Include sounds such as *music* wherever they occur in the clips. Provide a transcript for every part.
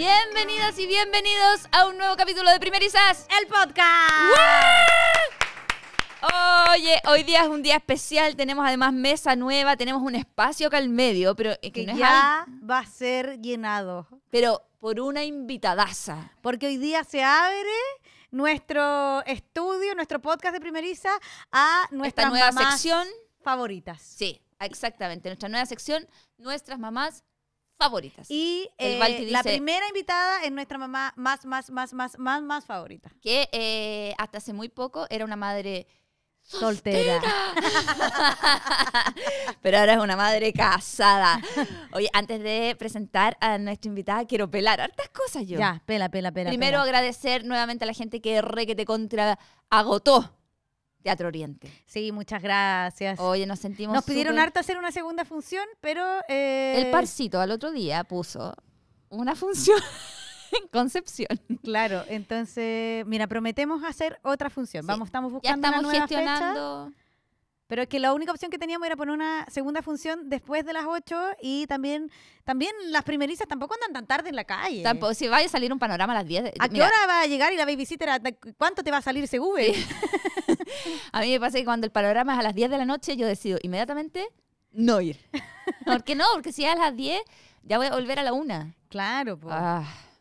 Bienvenidas y bienvenidos a un nuevo capítulo de Primerizas, el podcast. Oye, hoy día es un día especial, tenemos además mesa nueva, tenemos un espacio acá al medio, pero que, ya va a ser llenado. Pero por una invitadaza. Porque hoy día se abre nuestro estudio, nuestro podcast de Primerizas a nuestra nueva sección favoritas. Sí, exactamente, nuestra nueva sección, nuestras mamás favoritas. Y eh, la primera invitada es nuestra mamá más, más, más, más, más, más favorita. Que eh, hasta hace muy poco era una madre soltera. *laughs* Pero ahora es una madre casada. Oye, antes de presentar a nuestra invitada, quiero pelar hartas cosas yo. Ya, pela, pela, pela. Primero agradecer nuevamente a la gente que re que te contra agotó Teatro Oriente. Sí, muchas gracias. Oye, nos sentimos. Nos pidieron harto hacer una segunda función, pero. Eh, El parcito al otro día puso una función. *laughs* en Concepción. Claro, entonces, mira, prometemos hacer otra función. Vamos, estamos buscando ya estamos gestionando. Pero es que la única opción que teníamos era poner una segunda función después de las 8 y también, también las primerizas tampoco andan tan tarde en la calle. Tampoco, si vaya a salir un panorama a las 10. Eh, ¿A qué hora va a llegar y la babysitter? ¿Cuánto te va a salir ese Uber? *laughs* a mí me pasa que cuando el panorama es a las 10 de la noche, yo decido inmediatamente no ir. *laughs* ¿Por qué no? Porque si es a las 10, ya voy a volver a la 1. Claro, pues.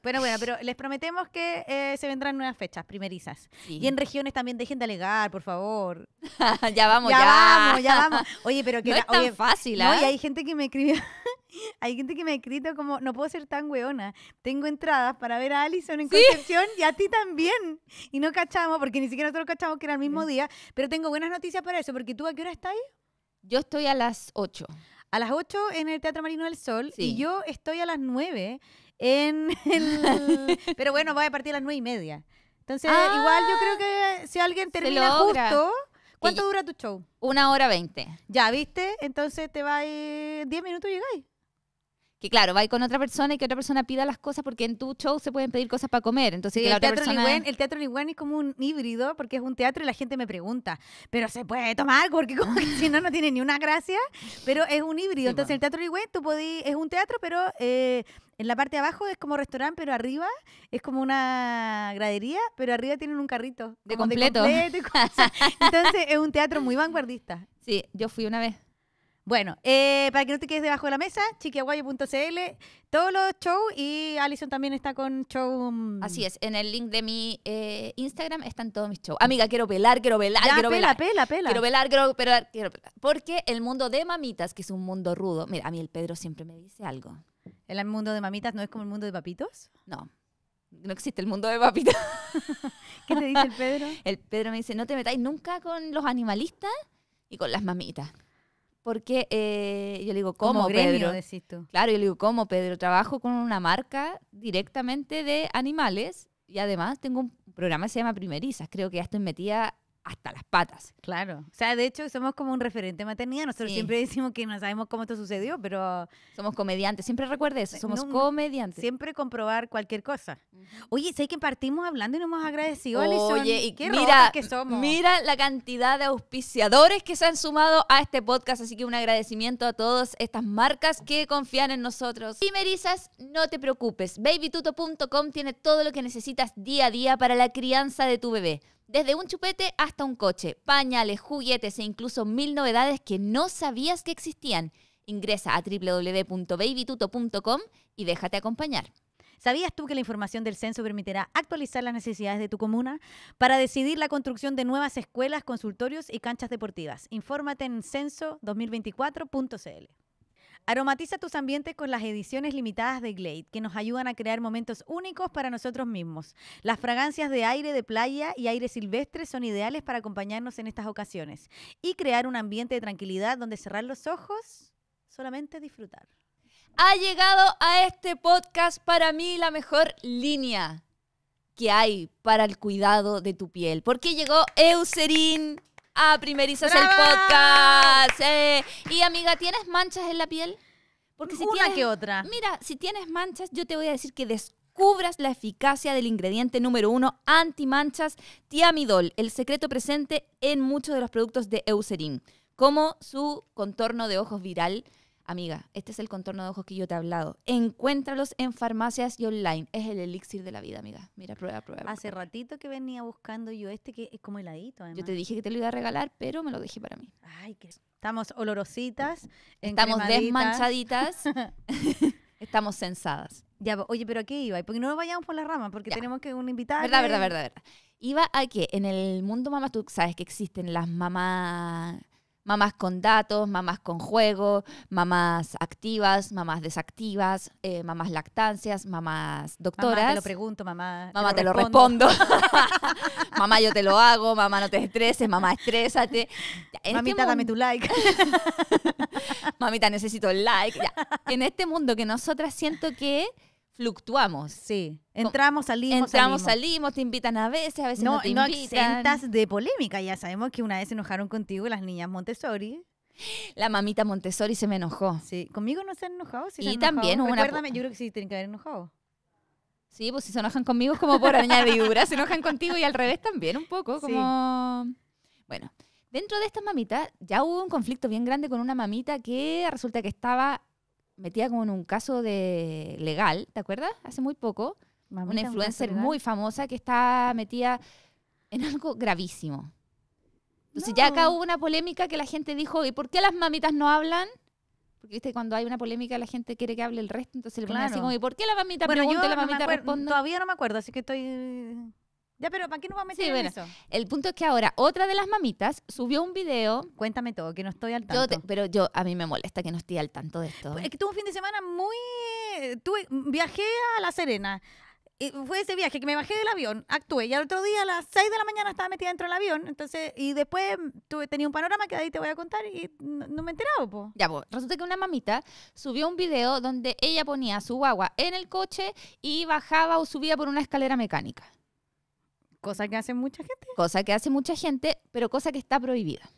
Bueno, bueno, pero les prometemos que eh, se vendrán nuevas fechas primerizas. Y en regiones también dejen de alegar, por favor. *laughs* ya vamos, ya. Ya vamos, ya vamos. Oye, pero *laughs* que es fácil, ¿eh? no, y ¿ah? hay gente que me escribió. *laughs* Hay gente que me ha escrito como, no puedo ser tan weona. Tengo entradas para ver a Alison en Concepción y a ti también. Y no cachamos, porque ni siquiera nosotros cachamos que era el mismo mm. día. Pero tengo buenas noticias para eso, porque tú a qué hora estás ahí? Yo estoy a las 8. A las 8 en el Teatro Marino del Sol y yo estoy a las 9 en *laughs* Pero bueno, va a partir a las nueve y media. Entonces, igual yo creo ah, que si alguien termina justo... ¿Cuánto dura tu show? Una hora veinte. Ya, ¿viste? Entonces te va a ir... Diez minutos y llegáis que claro, va con otra persona y que otra persona pida las cosas porque en tu show se pueden pedir cosas para comer. Entonces, el, teatro persona... es como un híbrido porque es un teatro y la gente me pregunta, pero se puede tomar porque si no, no tiene ni una gracia, pero es un híbrido. Entonces, el Teatro Ligüen tú podí, es un teatro, pero... Eh, en la parte de abajo es como restaurante, pero arriba es como una gradería, pero arriba tienen un carrito. De completo. *laughs* Entonces es un teatro muy vanguardista. Sí, yo fui una vez. Bueno, eh, para que no te quedes debajo de la mesa, chiquiaguayo.cl, todos los shows y Alison también está con show. Mm, Así es, en el link de mi eh, Instagram están todos mis shows. Amiga, quiero pelar, quiero pelar, quiero pela, Pela, Quiero pelar, quiero pelar, quiero pelar. Porque el mundo de mamitas, que es un mundo rudo, mira, a mí el Pedro siempre me dice algo. ¿El mundo de mamitas no es como el mundo de papitos? No. No existe el mundo de papitos. *laughs* ¿Qué te dice el Pedro? El Pedro me dice, no te metáis nunca con los animalistas y con las mamitas. Porque eh, yo le digo, ¿cómo, Pedro? Claro, yo le digo, ¿cómo, Pedro? Trabajo con una marca directamente de animales y además tengo un programa que se llama Primerizas. Creo que ya estoy metida hasta las patas. Claro. O sea, de hecho, somos como un referente de maternidad. Nosotros siempre decimos que no sabemos cómo esto sucedió, pero. Somos comediantes. Siempre recuerde eso. Somos comediantes. Siempre comprobar cualquier cosa. Oye, sé que partimos hablando y nos hemos agradecido, Alison. Oye, y qué mira, que somos. Mira la cantidad de auspiciadores que se han sumado a este podcast. Así que un agradecimiento a todas estas marcas que confían en nosotros. Y Merisas, no te preocupes. Babytuto.com tiene todo lo que necesitas día a día para la crianza de tu bebé desde un chupete hasta un coche, pañales, juguetes e incluso mil novedades que no sabías que existían. Ingresa a www.babytuto.com y déjate acompañar. ¿Sabías tú que la información del censo permitirá actualizar las necesidades de tu comuna para decidir la construcción de nuevas escuelas, consultorios y canchas deportivas? Infórmate en censo2024.cl. Aromatiza tus ambientes con las ediciones limitadas de Glade, que nos ayudan a crear momentos únicos para nosotros mismos. Las fragancias de aire de playa y aire silvestre son ideales para acompañarnos en estas ocasiones y crear un ambiente de tranquilidad donde cerrar los ojos, solamente disfrutar. Ha llegado a este podcast para mí la mejor línea que hay para el cuidado de tu piel, porque llegó Eucerin a Primerizas el podcast. Eh. y amiga, ¿tienes manchas en la piel? Porque si Una que otra. Mira, si tienes manchas, yo te voy a decir que descubras la eficacia del ingrediente número uno antimanchas, tiamidol, el secreto presente en muchos de los productos de Eucerin, como su contorno de ojos viral Amiga, este es el contorno de ojos que yo te he hablado. Encuéntralos en farmacias y online. Es el elixir de la vida, amiga. Mira, prueba, prueba. Hace ratito que venía buscando yo este que es como heladito, además. Yo te dije que te lo iba a regalar, pero me lo dejé para mí. Ay, que estamos olorositas, estamos desmanchaditas, *laughs* estamos sensadas. Ya, pues, oye, pero ¿a qué iba? Porque no nos vayamos por la rama, porque tenemos que un invitado. Verdad, verdad, verdad, verdad. Iba a que en el mundo mamá, tú sabes que existen las mamás mamás con datos, mamás con juego, mamás activas, mamás desactivas, eh, mamás lactancias, mamás doctoras. Mamá, te lo pregunto, mamá. Mamá, te lo, respondo. *laughs* *laughs* mamá, yo te lo hago, mamá, no te estreses, mamá, estrésate. Mamita, este dame tu like. *laughs* Mamita, necesito el like. En este mundo que nosotras siento que fluctuamos. Sí. Entramos, salimos. Entramos, salimos. te invitan a veces, a veces no, no no exentas de polémica. Ya sabemos que una vez se enojaron contigo las niñas Montessori. La mamita Montessori se me enojó. Sí, conmigo no se han enojado. Si y también hubo una. Recuérdame, yo creo que sí tienen que haber enojado. Sí, pues si se enojan conmigo es como por *laughs* añadidura, se enojan contigo y al revés también un poco, como... Bueno, dentro de estas mamitas ya hubo un conflicto bien grande con una mamita que resulta que estaba Metía como en un caso de legal, ¿te acuerdas? Hace muy poco. una influencer muy famosa que está metida en algo gravísimo. Entonces ya acá hubo una polémica que la gente dijo, ¿y por qué las mamitas no hablan? Porque viste, cuando hay una polémica la gente quiere que hable el resto, entonces le ponen así ¿y por qué la mamita bueno, pregunta yo la mamita Todavía no me acuerdo, así que estoy... Ya, pero ¿para qué nos vamos a meter en eso? El punto es que ahora otra de las mamitas subió un video. Cuéntame todo, que no estoy al tanto. Yo pero yo, a mí me molesta que no esté al tanto de esto. ¿eh? Es que tuve un fin de semana muy... viajé a La Serena. fue ese viaje que me bajé del avión, actué y al otro día a las 6 de la mañana estaba metida dentro del avión, entonces y después tuve, tenía un panorama que ahí te voy a contar y no, me enteraba, enterado. Ya, pues, resulta que una mamita subió un video donde ella ponía su guagua en el coche y bajaba o subía por una escalera mecánica. Cosa que hace mucha gente. Cosa que hace mucha gente, pero cosa que está prohibida.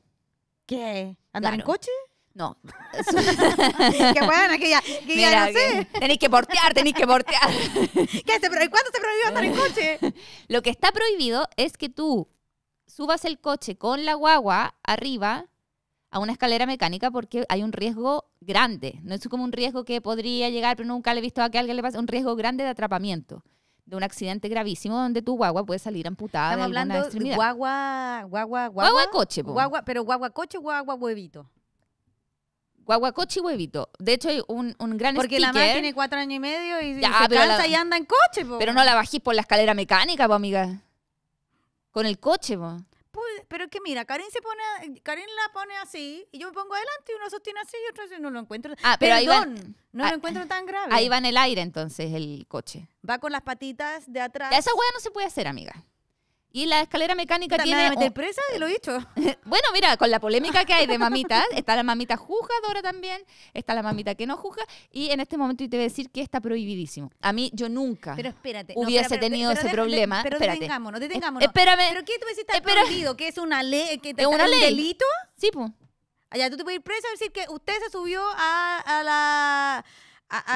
¿Qué? ¿Andar en coche? No. *laughs* que puedan aquella, que ya no sé. tenéis que portear, tenéis que portear. *laughs* ¿Qué ¿Cuándo se prohibió andar en coche? *laughs* Lo que está prohibido es que tú subas el coche con la guagua arriba a una escalera mecánica porque hay un riesgo grande. No es como un riesgo que podría llegar, pero nunca le he visto a que alguien le pase, un riesgo grande de atrapamiento de un accidente gravísimo donde tu guagua puede salir amputada Estamos hablando guagua, guagua, guagua. Guagua coche, po. guagua, pero guagua coche guagua huevito. Guagua coche y huevito. De hecho, hay un, un gran Porque la mamá tiene cuatro años y medio y, ya, se cansa y anda en coche, po. Pero no la bajís por la escalera mecánica, po, amiga. Con el coche, po pero es que mira, Karen se pone, eh, Karin la pone así, y yo me pongo adelante, y uno sostiene así, y otro así, no lo encuentro. Ah, pero ahí va, no lo ah, encuentro tan grave. Ahí va en el aire entonces el coche. Va con las patitas de atrás. esa hueá no se puede hacer, amiga. Y la escalera mecánica tiene. ¿Te presa de lo dicho? *laughs* bueno, mira, con la polémica que hay de mamitas, *laughs* está la mamita juzgadora también, está la mamita que no juzga, y en este momento te voy a decir que está prohibidísimo. A mí, yo nunca pero hubiese tenido ese problema. pero detengámonos, detengámonos. espérame. ¿Pero qué tú ves está prohibido? ¿Que es una ley? ¿Que ¿Es un delito? Sí, pues. Allá ah, tú te puedes ir presa a decir que usted se subió a, la,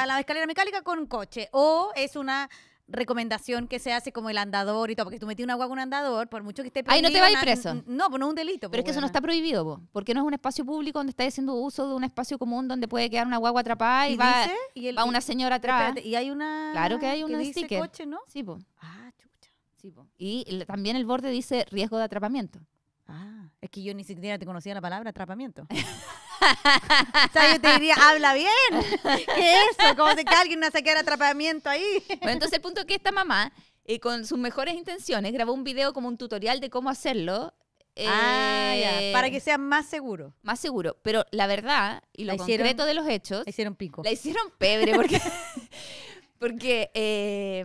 la escalera mecánica con un coche, o es una recomendación que se hace como el andador y todo, porque tú metí una agua con un andador, por mucho que esté Ahí no te va a ir preso. No, pues no es un delito. Pero es pues, que eso no está prohibido, porque no es un espacio público donde estás haciendo uso de un espacio común donde puede quedar una guagua atrapada y, va, una señora atrás. y hay una. Claro que hay un sticker. coche, ¿no? Sí, po. Ah, chucha. Sí, po. Y también el borde dice riesgo de atrapamiento. Ah. Es que yo ni siquiera te conocía la palabra atrapamiento. *laughs* o sea, yo te diría, habla bien. *laughs* ¿Qué es eso? ¿Cómo se que alguien no sacar atrapamiento ahí. Bueno, entonces el punto es que esta mamá, eh, con sus mejores intenciones, grabó un video como un tutorial de cómo hacerlo. Eh, ah, Para que sea más seguro. Más seguro. Pero la verdad, y lo hicieron, concreto de los hechos. La hicieron pico. La hicieron pebre, porque. *laughs* porque eh,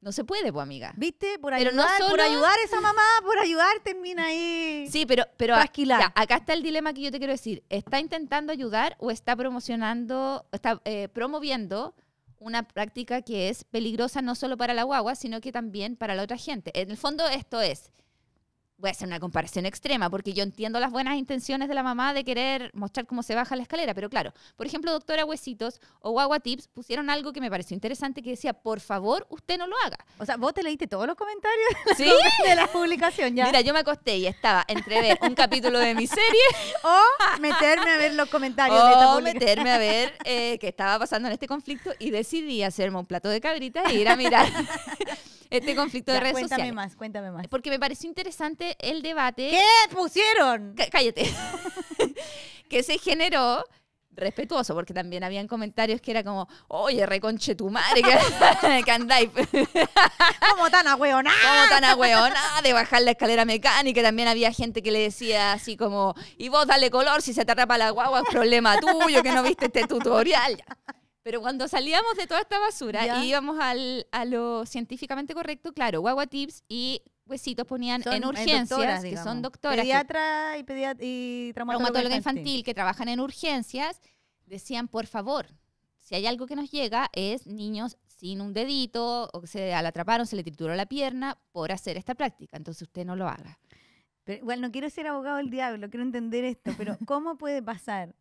no se puede, pues, amiga. ¿Viste? Por ayudar, no por ayudar a esa mamá, por ayudar, termina ahí. Sí, pero, pero acá está el dilema que yo te quiero decir. ¿Está intentando ayudar o está promocionando, está eh, promoviendo una práctica que es peligrosa no solo para la guagua, sino que también para la otra gente? En el fondo, esto es, voy a hacer una comparación extrema, porque yo entiendo las buenas intenciones de la mamá de querer mostrar cómo se baja la escalera, pero claro, por ejemplo, doctora Huesitos o Guagua Tips pusieron algo que me pareció interesante que decía, por favor, usted no lo haga. O sea, vos te leíste todos los comentarios *laughs* de la publicación ya. Mira, yo me acosté y estaba entre ver un capítulo de mi serie *laughs* o meterme a ver los comentarios o de meterme a ver eh, qué estaba pasando en este conflicto y decidí hacerme un plato de cabrita e ir a mirar *laughs* este conflicto de redes cuéntame sociales. Cuéntame más, cuéntame más. Porque me pareció interesante el debate. ¿Qué pusieron? cállate. *laughs* que se generó respetuoso, porque también habían comentarios que era como, oye, reconche tu madre, que, *laughs* andáis. *laughs* como tan hueonada. Como tan hueonada de bajar la escalera mecánica. También había gente que le decía así como, y vos dale color, si se te atrapa la guagua es problema tuyo, que no viste este tutorial. Ya. Pero cuando salíamos de toda esta basura y íbamos a lo científicamente correcto, claro, Guagua Tips y Huesitos ponían eh, en urgencias, que son doctoras. Pediatra y, pediatra y traumatóloga, infantil. que trabajan en urgencias, decían, por favor, si hay algo que nos llega es niños sin un dedito o que se al atraparon se le trituró la pierna por hacer esta práctica. Entonces usted no lo haga. Pero, igual no quiero ser abogado del diablo, quiero entender esto, pero *laughs* ¿cómo puede pasar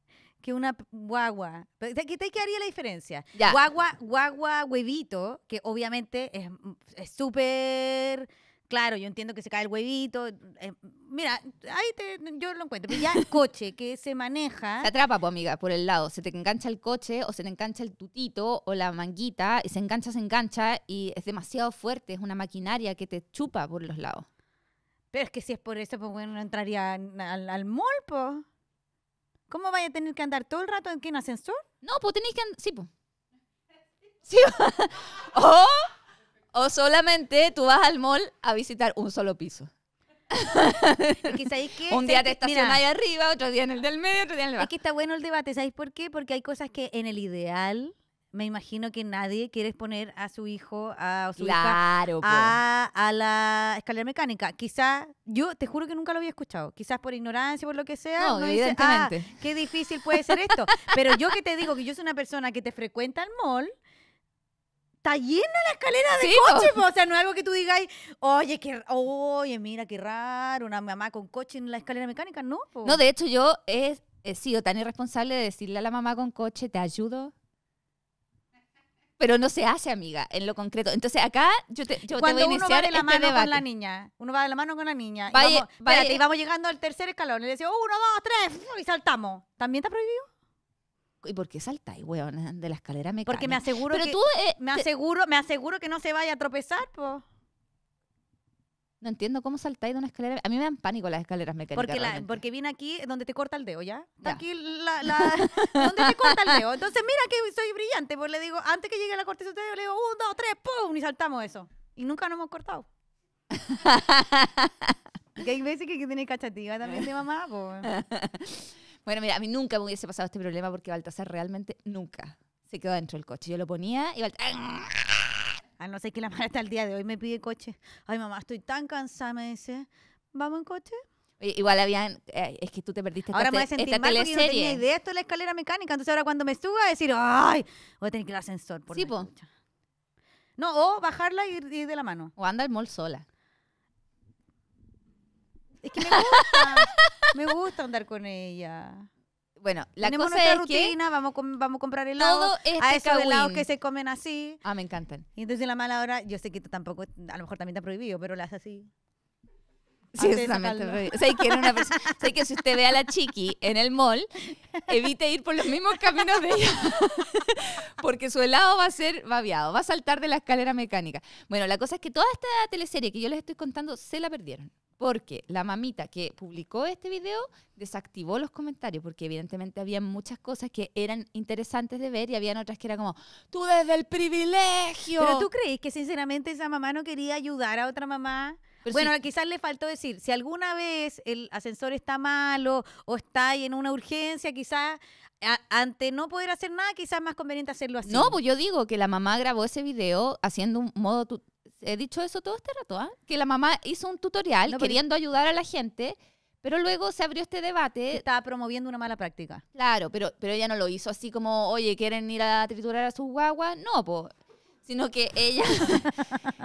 que una guagua. ¿Qué te haría la diferencia? Guagua, guagua, huevito, que obviamente mm, es súper... Claro, yo entiendo que se cae el huevito. Eh, mira, ahí te, yo lo encuentro. Pero ya el coche que se maneja. Se atrapa, pues, amiga, por el lado. Se te engancha el coche o se te engancha el tutito o la manguita y se engancha, se engancha y es demasiado fuerte. Es una maquinaria que te chupa por los lados. Pero es que si es por eso, pues bueno, no entraría al, molpo, mall, ¿Cómo vaya a tener que andar todo el rato en, qué, ascensor? No, pues tenéis que andar. Sí, pues. *laughs* Sí, pues. *laughs* o, solamente tú vas al mall a visitar un solo piso. *laughs* Un día te estacionas ahí arriba, otro día en el del medio, otro día en el bajo. Es que está bueno el debate, ¿sabéis por qué? Porque hay cosas que en el ideal me imagino que nadie quiere exponer a su hijo a, su a, la escalera mecánica. Quizás, yo te juro que nunca lo había escuchado. Quizás por ignorancia, por lo que sea. No, evidentemente. Ah, qué difícil puede ser esto. *laughs* Pero yo que te digo que yo soy una persona que te frecuenta el mall, está llena la escalera de coches. o sea, no es algo que tú digas, oye, que, oye, mira, qué raro, una mamá con coche en la escalera mecánica, no. No, de hecho yo he sido tan irresponsable de decirle a la mamá con coche, te ayudo, pero no se hace amiga en lo concreto. Entonces acá yo te, yo Cuando voy a iniciar uno va de la este mano con la niña, uno va de la mano con la niña, y, vamos, llegando al tercer escalón, y le decimos uno, dos, tres, y saltamos. ¿También está prohibido? ¿Y por qué saltáis, weón, de la escalera mecánica? Porque me aseguro pero que tú, eh, me aseguro, me aseguro que no se vaya a tropezar, pues. No entiendo cómo saltáis de una escalera. A mí me dan pánico las escaleras mecánicas. Porque, porque viene aquí donde te corta el dedo, ¿ya? aquí la, *laughs* donde te corta el dedo. Entonces, mira que soy brillante. Pues le digo, antes que llegue la corte de le digo, un, dos, tres, ¡pum! Y saltamos eso. Y nunca nos hemos cortado. que *laughs* hay veces que, tiene cachativa también de mamá. *laughs* bueno, mira, a mí nunca me hubiese pasado este problema porque Baltasar realmente nunca se quedó dentro del coche. Yo lo ponía y Baltasar a no ser que la *laughs* madre hasta el día de hoy me pide coche. Ay, mamá, estoy tan cansada, me dice. ¿Vamos en coche? igual habían, eh, es que tú te perdiste ahora me voy a sentir mal Porque no idea esto es la escalera mecánica, entonces ahora cuando me suba a decir, ay, voy a tener que ir al ascensor. Por sí, po. No, o bajarla y ir de la mano. O anda al mall sola. Es que me gusta, *laughs* me gusta andar con ella bueno, la Tenemos cosa nuestra es rutina, vamos, vamos a comprar helado. Todo este a esos helados que se comen así. Ah, me encantan. Y entonces la mala hora, yo sé que tampoco, a lo mejor también está prohibido, pero las así. Sí, exactamente. O que, que si usted ve a la chiqui en el mall, evite ir por los mismos caminos de ella, *laughs* porque su helado va a ser babiado, va a saltar de la escalera mecánica. Bueno, la cosa es que toda esta teleserie que yo les estoy contando se la perdieron, porque la mamita que publicó este video desactivó los comentarios, porque evidentemente había muchas cosas que eran interesantes de ver y habían otras que eran como, tú desde el privilegio. Pero tú crees que sinceramente esa mamá no quería ayudar a otra mamá bueno, quizás le faltó decir, si alguna vez el ascensor está malo o está ahí en una urgencia, quizás ante no poder hacer nada, quizás es más conveniente hacerlo así. No, pues yo digo que la mamá grabó ese video haciendo un modo... He dicho eso todo este rato, ah? que la mamá hizo un tutorial queriendo ayudar a la gente. Pero luego se abrió este debate. Estaba promoviendo una mala práctica. Claro, pero, pero ella no lo hizo así como, oye, ¿quieren ir a triturar a sus guaguas? No, pues sino que ella.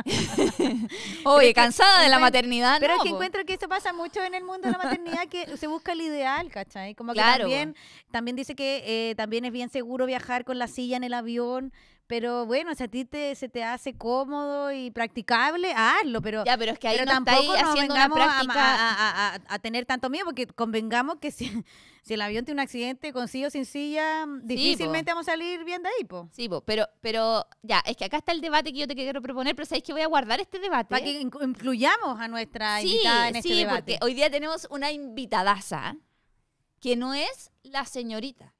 *laughs* *laughs* Oye, cansada de la maternidad. Pero es que encuentro que eso pasa mucho en el mundo de la maternidad, que se busca el ideal, ¿cachai? Como claro. también, también dice que eh, también es bien seguro viajar con la silla en el avión. Pero bueno, si a ti te, se te hace cómodo y practicable, hazlo. Pero, ya, pero que tampoco haciendo una práctica. A, tener tanto miedo, porque convengamos que si, *laughs* si el avión tiene un accidente con silla o sin silla, mm, difícilmente vamos a salir bien de ahí, po. Sí, pero, pero ya, es que acá está el debate que yo te quiero proponer, pero sabéis que voy a guardar este debate. Para que influyamos a nuestra invitada en este debate. hoy día tenemos una invitadaza que no es la señorita,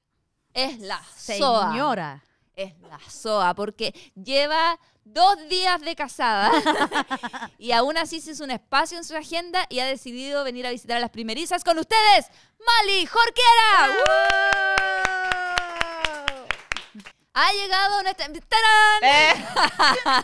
es la señora es la SOA, porque lleva dos días de casada *laughs* y aún así se hizo un espacio en su agenda y ha decidido venir a visitar a las primerizas con ustedes, Mali Jorquera. Ha llegado nuestra. Eh. *laughs* ¡Tarán!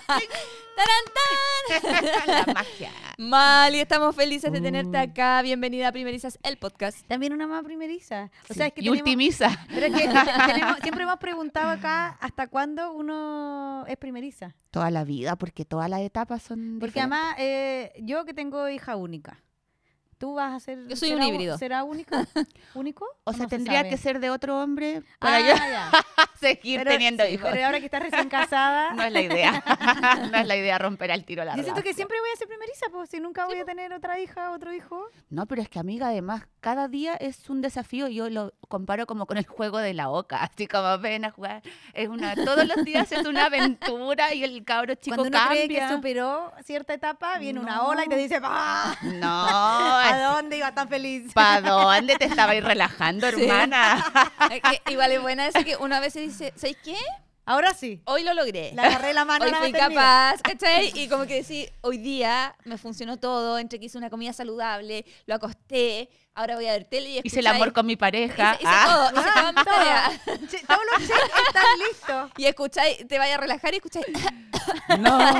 tarán ¡Tarán, *laughs* La magia. Mali, estamos felices de mm. tenerte acá. Bienvenida a Primerizas, el podcast. También una más primeriza. sea, que y tenemos- ultimiza. Pero que *laughs* siempre hemos preguntado acá hasta cuándo uno es primeriza. Toda la vida, porque todas las etapas son. Porque además, eh, yo que tengo hija única, tú vas a ser. Yo soy un híbrido. ¿Será único? *laughs* ¿Único? O sea, tendría que ser de otro hombre ah, para yo *laughs* seguir teniendo hijos. Pero ahora que estás recién *laughs* casada. no es la idea. no es la idea romper el tiro la Yo siento que siempre voy a ser primeriza, pues si nunca voy a pues. tener otra hija, otro hijo. No, pero es que, amiga, además, cada día es un desafío. Yo lo comparo como con el juego de la oca. Así como ven a jugar. Es una, todos los días es una aventura y el cabro chico Cuando uno Cree que superó cierta etapa, viene una ola y te dice ¡Ah! No, ¿Para dónde iba tan feliz? ¿Para dónde te estaba relajando, hermana? *laughs* Eh, eh, igual es buena es que una vez se dice, ¿sabes qué? Ahora sí. Hoy lo logré. La agarré la mano. *laughs* Hoy fui capaz, *laughs* ¿cachai? Y como que decir, hoy día me funcionó todo, entre que hice una comida saludable, lo acosté, ahora voy a ver tele y Hice el amor con mi pareja. Hice, hice ah. todo, hice ah, toda tarea. todos los chicos están listos. Y escucháis, te vayas a relajar y escucháis. No, Desde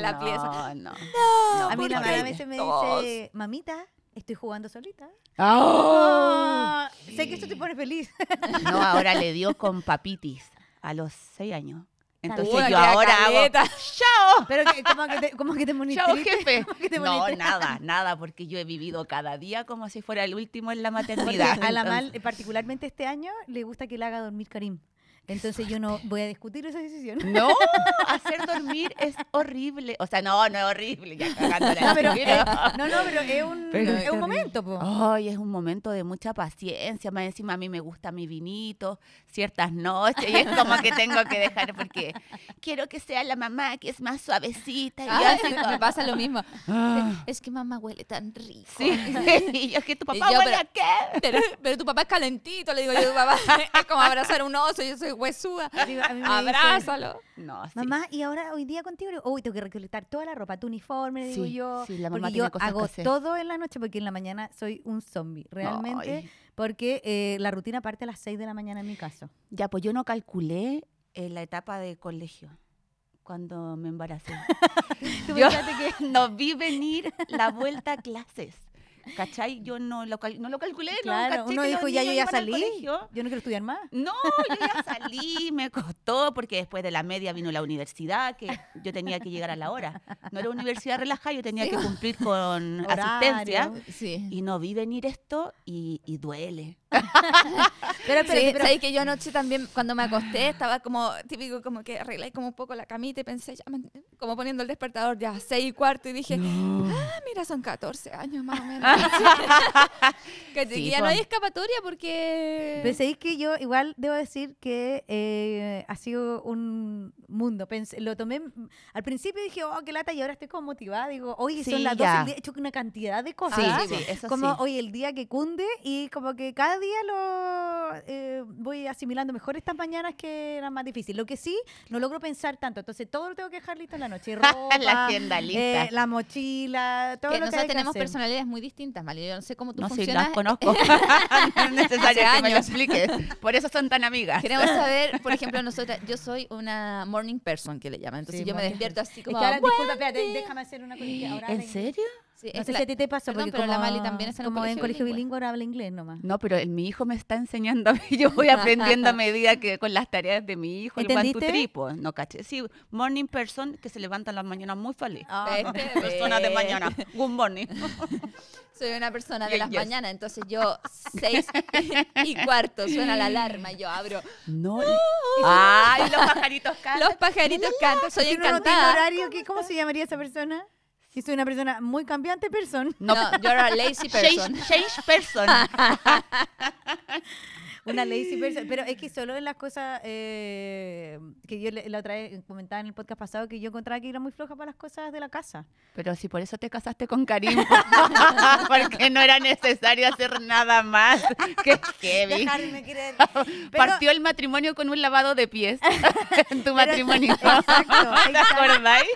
*laughs* la pieza. No, no. A mí la mamá a veces me dice, mamita, Estoy jugando solita. Oh, Sé que esto te pone feliz. No, ahora le dio con papitis a los seis años. Entonces yo ahora hago. *laughs* ¡Chao! Pero que, que te, que te *laughs* ¡Chao, jefe! *laughs* no, nada, nada, porque yo he vivido cada día como si fuera el último en la maternidad. a la mal, eh, particularmente este año, le gusta que le haga dormir Karim. Entonces yo no voy a discutir esa decisión. *laughs* No, *laughs* hacer dormir es horrible. O sea, no, no es horrible. *laughs* no, pero, eh, no, pero es un, momento. Ay, es un momento de mucha paciencia. Más encima a mí me gusta mi vinito ciertas noches y es como que tengo que dejar porque quiero que sea la mamá que es más suavecita. Y me, pasa lo mismo. Ah. Es que mamá huele tan rico. Sí. y es que tu papá huele a qué. Pero, tu papá es calentito, le digo yo, tu papá es como abrazar un oso. Yo soy huesuda. Digo, Abrázalo. no, Mamá, y ahora hoy día contigo, uy, tengo que recolectar toda la ropa, tu uniforme, sí, digo yo. Sí, la porque yo hago todo en la noche porque en la mañana soy un zombie, realmente, porque eh, la rutina parte a las 6 de la mañana en mi caso. Ya, pues yo no calculé en eh, la etapa de colegio cuando me embaracé. *laughs* Tú que *laughs* no vi venir la vuelta a clases. ¿Cachai? Yo no lo, no lo calculé, no, caché uno dijo, ya yo ya salí, yo no quiero estudiar más. No, yo ya salí, me costó, porque después de la media vino la universidad, que yo tenía que llegar a la hora. No era universidad relajada, yo tenía que cumplir con *laughs* asistencia. Y no vi venir esto y, y duele. *laughs* pero pero, que yo anoche también, cuando me acosté, estaba como, típico, como que arreglé como un poco la camita y pensé, como poniendo el despertador ya seis y cuarto y dije, ah, mira, son 14 años más o menos. *laughs* *laughs* que ya no pues. hay escapatoria porque... Pero que yo igual debo decir que eh, ha sido un mundo. lo tomé, al principio dije, oh, qué lata, y ahora estoy como motivada. Digo, hoy son las 12, he hecho una cantidad de cosas. Ah, como, hoy el día que cunde y como que cada día lo eh, voy asimilando mejor estas mañanas que eran más difíciles. Lo que sí, no logro pensar tanto. Entonces, todo lo tengo que dejar listo en la noche. *laughs* Ropa, la agenda eh, lista. la mochila, todo eh, lo que Nosotros tenemos personalidades muy distintas, Mali. Yo no sé cómo tú funcionas. No, sí, las conozco. *laughs* *laughs* no es necesario que me lo expliques. Por eso son tan amigas. Queremos saber, por ejemplo, nosotras, yo soy una morning person, que le llaman. Entonces, yo me despierto así como... que disculpa, déjame hacer una ahora ¿En serio? no sé si a ti te pasó, porque pero como, la Mali también es en como en colegio bilingüe ahora habla inglés nomás. No, pero mi hijo me está enseñando, a mí, yo voy *laughs* aprendiendo a medida que con las tareas de mi hijo, ¿Entendiste? el tripo, pues, no caché. Sí, morning person que se levanta en las mañanas muy feliz. Oh, *laughs* persona de mañana, good morning. *laughs* Soy una persona de las mañanas, entonces yo seis y cuarto suena la alarma y yo abro. No. ¡Oh! ay, los pajaritos cantan. Los pajaritos cantan, soy encantada. ¿cómo se llamaría esa persona? Y soy una persona muy cambiante person. No, you're a lazy *laughs* person. change person. *laughs* Una lazy person. Pero es que solo en las cosas eh, que yo la otra vez comentaba en el podcast pasado que yo encontraba que era muy floja para las cosas de la casa. Pero si por eso te casaste con Karim, *laughs* porque no era necesario hacer nada más. *laughs* Qué heavy. *laughs* Partió el matrimonio con un lavado de pies en tu matrimonio. Exacto, ¿Te acordáis?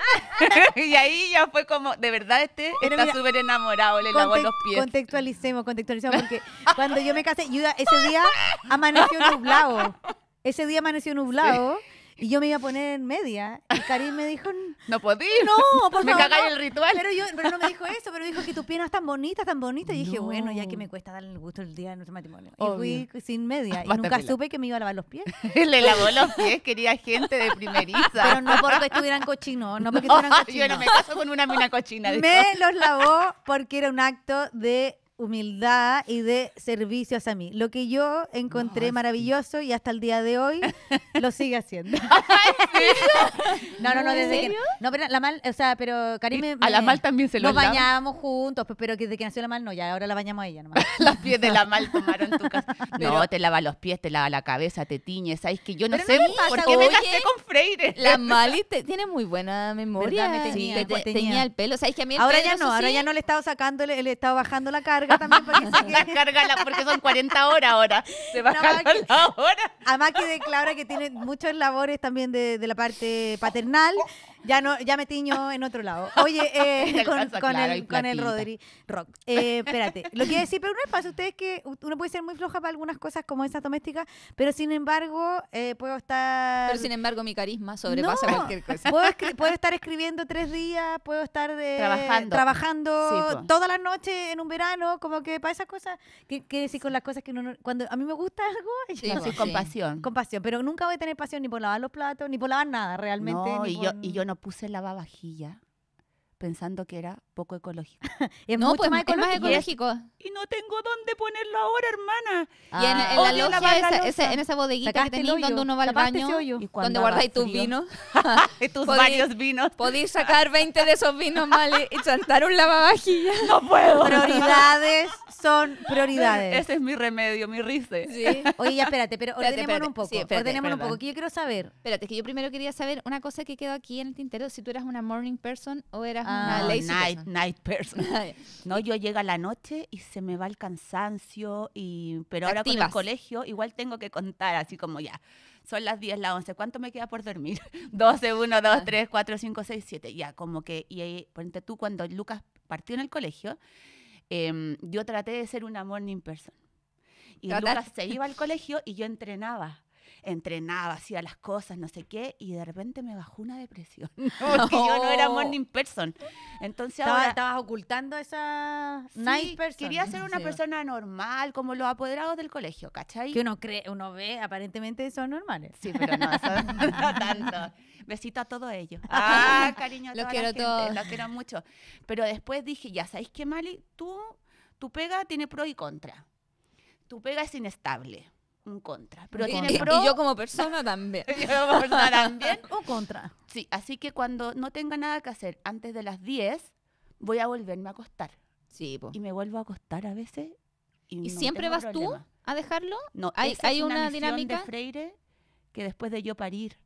y ahí ya fue como, de verdad, este está súper enamorado, le lavó los pies. Contextualicemos, contextualicemos, porque cuando yo me casé, yo ese día amaneció nublado. Ese día amaneció nublado. Y yo me iba a poner en media. Y Karim me dijo... No podí. No, por Me favor, cagáis el ritual. Pero, yo, pero no me dijo eso, pero dijo que tus es tan bonitas, tan bonitas. Y dije, bueno, ya que me cuesta darle el gusto el día de nuestro matrimonio. Y fui sin media. *laughs* y nunca supe que me iba a lavar los pies. *laughs* Le lavó los pies, quería gente de primeriza. Pero no porque estuvieran cochinos, no porque cochinos. *laughs* Yo no me caso con una mina cochina. Me los lavó porque era un acto de humildad y de servicio a mí. Lo que yo encontré maravilloso y hasta el día de hoy *laughs* lo sigue haciendo. *laughs* no, no, no, desde que no, pero la mal, o sea, pero Karim a la mal también se lo Nos bañábamos juntos, pero desde que nació la mal no, ya ahora la bañamos a ella nomás. *laughs* Los pies de la mal tomaron tu casa. no, te lava los pies, te lava la cabeza, te tiñes, sabes que yo no sé por qué me casé con Freire. La mal te, tiene muy buena memoria, tenía, sí, te, tenía. el pelo, sabes que a mí ahora ya no, ahora ya no le estaba sacando, le, le bajando la cara también para *laughs* porque son 40 horas ahora. Se va no, la hora. Además que de Clara que tiene muchas labores también de, la parte paternal. Ya no, ya me tiño en otro lado. Oye, eh, *laughs* con, el, con, el, Rodri Rock. Eh, espérate. Lo que quiero decir, pero no es para ustedes que uno puede ser muy floja para algunas cosas como esas domésticas, pero sin embargo, eh, puedo estar. Pero sin embargo, mi carisma sobrepasa cualquier cosa. Puedo, estar escribiendo tres días, puedo estar de, trabajando, trabajando pues. las noches toda la noche en un verano, como que para esas cosas, que, decir con las cosas que uno, cuando a mí me gusta *laughs* algo, Sí, pues, pasión. pero nunca voy a tener pasión ni por lavar los platos, ni por lavar nada realmente. No, y, yo, y yo no puse lavavajilla pensando que era poco ecológico. *laughs* es no, mucho pues más ecológico. Y, no tengo dónde ponerlo ahora, hermana. Ah. Y en, la logia, esa, en esa bodeguita que tenéis donde uno va al baño, donde guardáis tus vinos. *laughs* tus varios vinos. Podéis sacar 20 de esos vinos mal y, saltar un lavavajillas. *laughs* No puedo. Prioridades son prioridades. Ese es mi remedio, mi riste. Sí. Oye, ya espérate, pero ordenémonos un poco. Sí, ordenémonos un poco, que yo quiero saber. Espérate, que yo primero quería saber una cosa que quedó aquí en el tintero, si tú eras una morning person o eras Ah, no, night, night person. *laughs* no, yo llega la noche y se me va el cansancio, y, pero ahora Activas. con el colegio igual tengo que contar, así como ya, son las 10, las 11, ¿cuánto me queda por dormir? 12, 1, 2, 3, 4, 5, 6, 7, ya, como que, y ahí, ponte tú, cuando Lucas partió en el colegio, eh, yo traté de ser una morning person. Y Lucas se iba al colegio y yo entrenaba entrenaba, hacía las cosas, no sé qué, y de repente me bajó una depresión. *laughs* *laughs* porque yo no era morning person. Entonces ahora. Estabas ocultando esa night person. Quería ser una persona normal, como los apoderados del colegio, ¿cachai? Que uno cree, uno ve, aparentemente son normales. Sí, pero no, *laughs* tanto. Besito a todos ellos. Ah, cariño a Los quiero todos. Los quiero mucho. Pero después dije, ya sabéis que Mali, tú, tu pega tiene pro y contra. Tu pega es inestable un contra. Pero tiene y yo como persona también. *laughs* yo como persona también. un *laughs* contra. Sí, así que cuando no tenga nada que hacer antes de las 10, voy a volverme a acostar. Sí, Y me vuelvo a acostar a veces. ¿Y, siempre vas tú a dejarlo? No, hay, hay una, dinámica. de Freire que después de yo parir,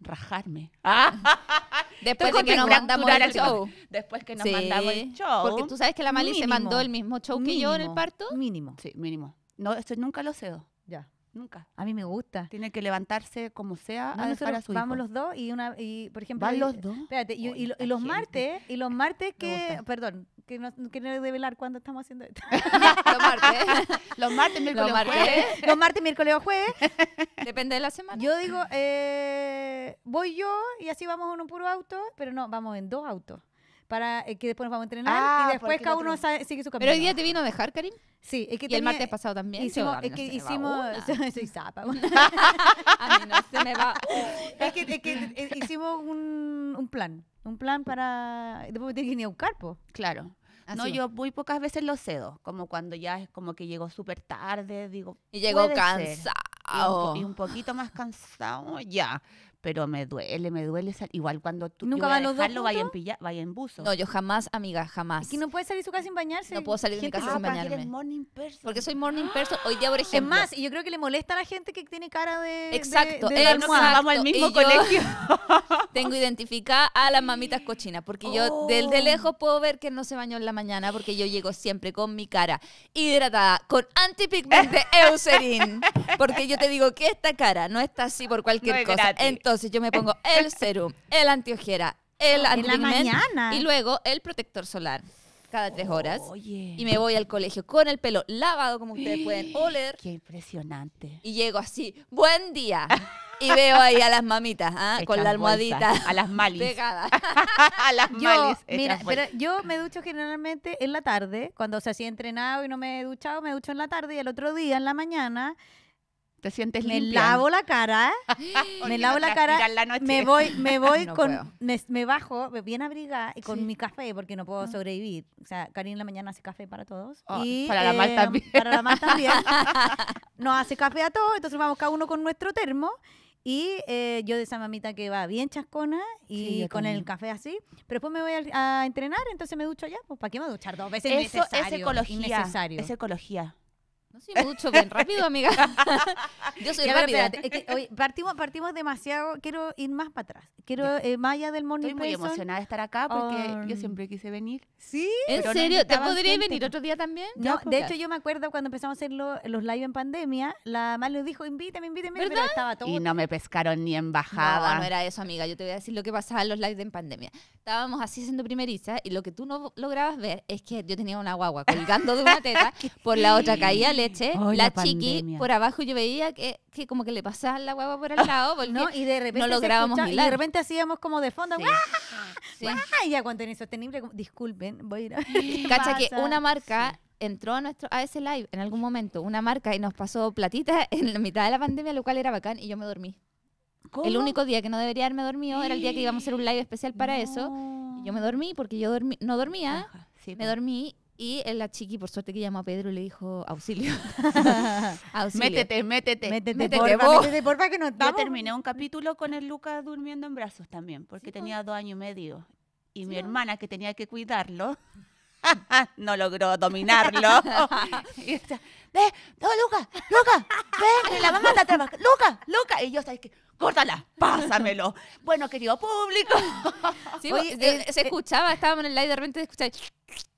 rajarme. *laughs* Después de que nos mandamos el show. Después que nos mandamos el show. Porque tú sabes que la Mali se mandó el mismo show que yo en el parto. Mínimo. Sí, mínimo. No, esto nunca lo cedo. Nunca. A mí me gusta. Tiene que levantarse como sea a dejar a su Vamos los dos y una y por ejemplo, los dos. Espérate, y, los martes, y los martes que perdón, que no quiero no develar cuándo estamos haciendo esto. *laughs* los martes. Los martes, miércoles, los jueves. *laughs* Los martes, miércoles o jueves. *laughs* Depende de la semana. Yo digo, eh, voy yo y así vamos en un puro auto, pero no, vamos en dos autos para eh, que después nos vamos a entrenar y ah, después cada uno sigue su camino. Pero hoy día te vino a dejar, Karim. Sí, es que y el martes pasado también. Hicimos, es que hicimos, soy zapa. *laughs* a mí no se me va. es que, eh, hicimos un, plan, un plan para después tener que ir a buscar, Claro. No, yo muy pocas veces lo cedo, como cuando ya es como que llegó súper tarde, digo. Y llegó cansado. y un, poquito más cansado, ya pero me duele, me duele. Igual cuando tú nunca vas a dejarlo, vaya en, pilla, vaya en buzo. No, yo jamás, amiga, jamás. Es no puede salir su casa sin bañarse. No puedo salir de mi casa sin bañarme. Porque soy morning person. Hoy día, por ejemplo. Es más, y yo creo que le molesta a la gente que tiene cara de. Exacto. De, vamos al mismo colegio. *laughs* tengo identificada a las mamitas cochinas, porque yo desde oh. lejos puedo ver que no se bañó en la mañana, porque yo llego siempre con mi cara hidratada, con antipigment de *laughs* Eucerin. Porque yo te digo que esta cara no está así por cualquier cosa. Entonces, entonces yo me eh, pongo el eh, serum, el antiojera, el antimañana y luego el protector solar cada tres horas y me voy al colegio con el pelo lavado como ustedes *gasps* pueden oler. Qué impresionante. Y llego así, buen día. Y veo ahí a las mamitas, ¿ah? con la almohadita. A las malis. Pegada. *laughs* a las yo, malis. Mira, pero yo me ducho generalmente en la tarde, cuando se se entrenado y no me he duchado, me ducho en la tarde y el otro día en la mañana ¿Te sientes limpia? *laughs* Me lavo la cara, me lavo la cara, me voy, me *laughs* voy con, me, me, bajo bien abrigada y con mi café porque no puedo ah. sobrevivir. O sea, Karin en la mañana hace café para todos. Ah, y, para la mal eh, también. Para la mal también. *laughs* Nos hace café a todos, entonces vamos cada uno con nuestro termo. Y eh, yo de esa mamita que va bien chascona y con el café así. Pero después me voy a, entrenar, entonces me ducho ya. Pues, ¿Para qué me voy a duchar dos veces? Eso es ecología. Es ecología. No soy mucho bien rápido, amiga. *laughs* Yo soy rápida. partimos, partimos demasiado. Quiero ir más para atrás. Quiero Maya eh, del Morning Estoy muy emocionada de estar acá porque yo um, siempre quise venir. ¿Sí? ¿En serio? ¿Te podrías venir otro día también? No, de hecho yo me acuerdo cuando empezamos a hacer los live en pandemia, la le dijo, invítame, invítame, ¿verdad? pero estaba todo... Y no me pescaron ni bajada. No, no era eso, amiga. Yo te voy a decir lo que pasaba en los live en pandemia. Estábamos así siendo primeriza y lo que tú no lograbas ver es que yo tenía una guagua colgando de una teta, *laughs* por la otra caía la, chiqui, por abajo yo veía que, que como que le pasaba la guagua por el *laughs* lado, no, y de repente no lográbamos Y de repente hacíamos como de fondo, y ya cuando insostenible, disculpen, voy a ir a Cacha que una marca entró a, nuestro, a ese live en algún momento, una marca, y nos pasó platita *laughs* en la mitad de la pandemia, lo cual era bacán, y yo me dormí. El único día que no debería haberme dormido era el día que íbamos a hacer un live especial para eso. Y yo me dormí porque yo dormí, no dormía, me pues. dormí y la chiqui, por suerte que llamó a Pedro y le dijo, auxilio. *laughs* Métete, métete. Métete, métete, porfa, que no estamos. Yo terminé un capítulo con el Lucas durmiendo en brazos también, porque pues. tenía dos años y medio. Y mi pues. hermana, que tenía que cuidarlo, *laughs* no logró dominarlo. *laughs* y está, ve, no, Luca, Luca, ve, la mamá está trabajando. Luca, Luca. Y yo, ¿sabes qué? córtala, pásamelo. *laughs* bueno, querido público. *laughs* Oye, eh, se eh, escuchaba, estábamos en el live de repente escuchaba.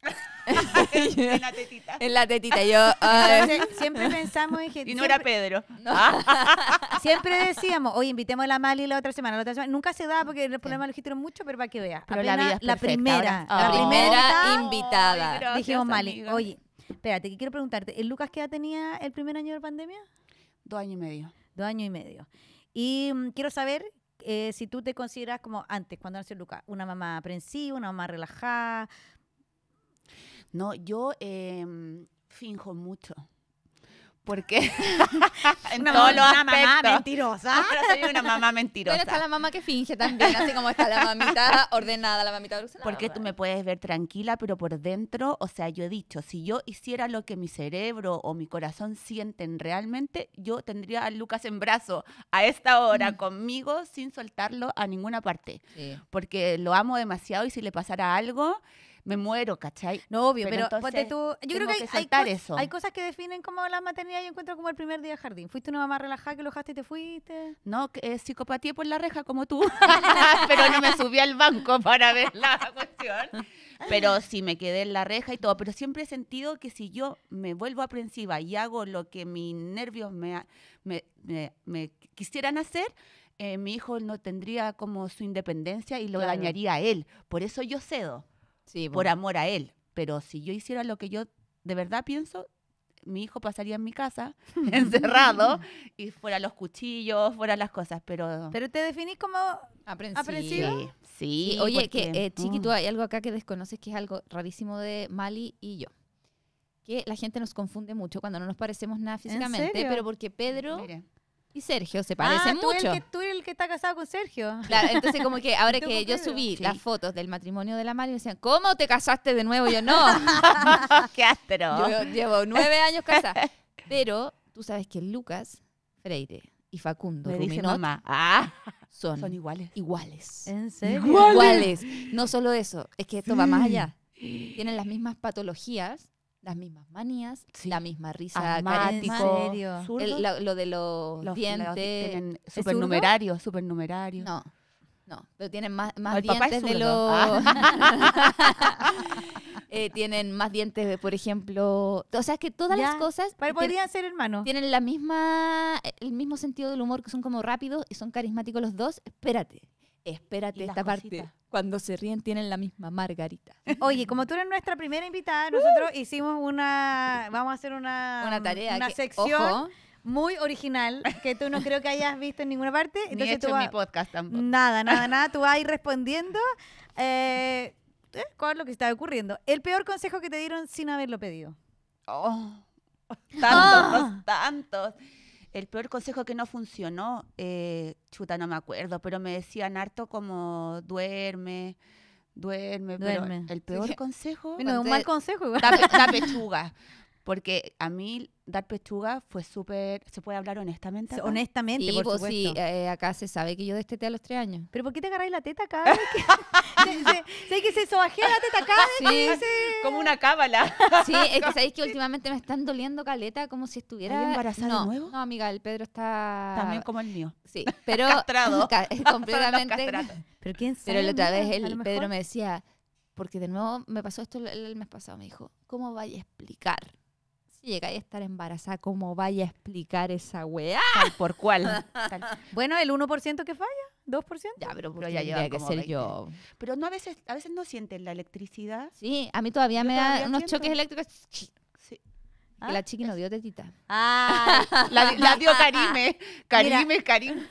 *laughs* en la tetita. En la tetita, yo. siempre pensamos en gente. Y no era Pedro. Ah. siempre decíamos, oye, invitemos a la Mali la otra semana, la otra semana. Nunca se da porque el problema lo mucho, pero para que veas. la, primera. La ah. primera invitada. Dijimos, Mali, oye, espérate, que quiero preguntarte, ¿el Lucas qué edad tenía el primer año de la pandemia? Dos años y medio. Dos años y medio. Y mm, quiero saber eh, si tú te consideras como antes, cuando nació Lucas, una mamá aprensiva, una mamá relajada. No, yo em, finjo mucho. Porque *laughs* en todos los aspectos. mamá mentirosa. Ah, una mamá mentirosa. Pero está la mamá que finge también, así como está la mamita *laughs* ordenada, la mamita dulce. Porque tú me puedes ver tranquila, pero por dentro, o sea, yo he dicho, si yo hiciera lo que mi cerebro o mi corazón sienten realmente, yo tendría a Lucas en brazo a esta hora mm. conmigo sin soltarlo a ninguna parte. Porque lo amo demasiado y si le pasara algo me muero, ¿cachai? No, obvio, pero, tú, yo creo que, hay, cosas que definen como la maternidad y encuentro como el primer día de jardín. ¿Fuiste una mamá relajada que lo dejaste y te fuiste? No, psicopatía por la reja como tú, *laughs* pero no me subí al banco para ver la cuestión. Pero sí me quedé en la reja y todo, pero siempre he sentido que si yo me vuelvo aprensiva y hago lo que mis nervios me, me, quisieran hacer, eh, mi hijo no tendría como su independencia y lo dañaría a él. Por eso yo cedo por amor a él. Pero si yo hiciera lo que yo de verdad pienso, mi hijo pasaría en mi casa, *laughs* encerrado, *laughs* y fuera los cuchillos, fuera las cosas, pero... ¿Pero te definís como aprensivo? Sí, Oye, que eh, chiquito Chiqui, mm. hay algo acá que desconoces que es algo rarísimo de Mali y yo. Que la gente nos confunde mucho cuando no nos parecemos nada físicamente, pero porque Pedro y Sergio se parecen ah, mucho. El que, tú eres el que está casado con Sergio. Claro, entonces como que ahora *laughs* que yo subí las fotos del matrimonio de la Mario me decían, ¿cómo te casaste de nuevo? Yo no. *laughs* Qué astro. Yo llevo nueve años casada. *laughs* Pero tú sabes que Lucas Freire y Facundo ah. Son, iguales. Iguales. Iguales. No solo eso, es que esto va más allá. Tienen las mismas patologías las mismas manías, la misma risa carismático, lo, de los, dientes. Supernumerarios, supernumerarios. No, no, pero tienen más, dientes de los... Ah. *laughs* Eh, tienen más dientes, por ejemplo... O sea, es que todas las cosas... podrían ser hermanos. Tienen la misma, el mismo sentido del humor, que son como rápidos y son carismáticos los dos. Espérate. Espérate esta parte. Cuando se ríen tienen la misma margarita. Oye, como tú eres nuestra primera invitada, nosotros uh. hicimos una, vamos a hacer una, una tarea, una sección. muy original que tú no creo que hayas visto en ninguna parte. *laughs* Entonces he hecho mi podcast tampoco. Nada, nada, *laughs* nada. Tú vas a respondiendo eh, eh, con lo que está ocurriendo. El peor consejo que te dieron sin haberlo pedido. Oh, tantos, ah. tantos el peor consejo que no funcionó, eh, chuta, no me acuerdo, pero me decían harto como duerme, duerme, duerme. el peor consejo... Bueno, *laughs* un mal consejo igual. la pechuga. Porque a mí dar pechuga fue súper... ¿Se puede hablar honestamente? Honestamente, sí, por pues, Sí, eh, acá se sabe que yo desteté a los tres años. ¿Pero por qué te agarráis la teta cada vez que... *laughs* que se sobajea la teta cada Como una cábala. Sí, es que *laughs* sabéis que últimamente me están doliendo caleta como si estuviera... embarazada de nuevo? No, amiga, el Pedro está... También como el mío. Sí, *laughs* pero... Castrado. completamente... Pero quién sabe. Pero la otra vez el Pedro me decía porque de nuevo me pasó esto el, mes pasado, me dijo, ¿cómo vaya a explicar llega llegáis a estar embarazada, ¿cómo vaya a explicar esa weá? por cuál? *laughs* Bueno, el 1% que falla. 2%. Ya, pero, ya lleva que ser yo. Pero no a veces, a veces no sienten la electricidad. Sí, a mí todavía me da unos choques eléctricos. Que la ah, chiqui no dio tetita. Ah, *laughs* la, la dio Karime. Karime, Karime.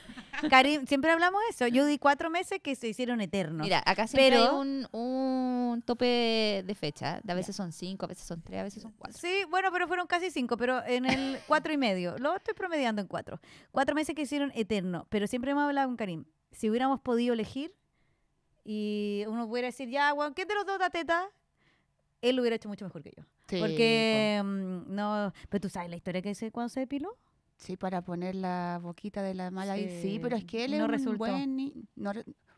Karim, siempre hablamos eso. Yo di cuatro meses que se hicieron eternos. Mira, acá siempre Pero, hay un, tope de fecha. A veces son cinco, a veces son tres, a veces son cuatro. Sí, bueno, pero fueron casi cinco, pero en el *laughs* cuatro y medio. Lo estoy promediando en cuatro. Cuatro meses que hicieron eterno. Pero siempre hemos hablado con Karim. Si hubiéramos podido elegir y uno pudiera decir, ya, bueno, ¿qué de los dos da teta? Él lo hubiera hecho mucho mejor que yo. Porque, mm, no, pero tú sabes la historia que dice cuando se depiló. Sí, para poner la boquita de la mala ahí. Sí, pero es que él no es un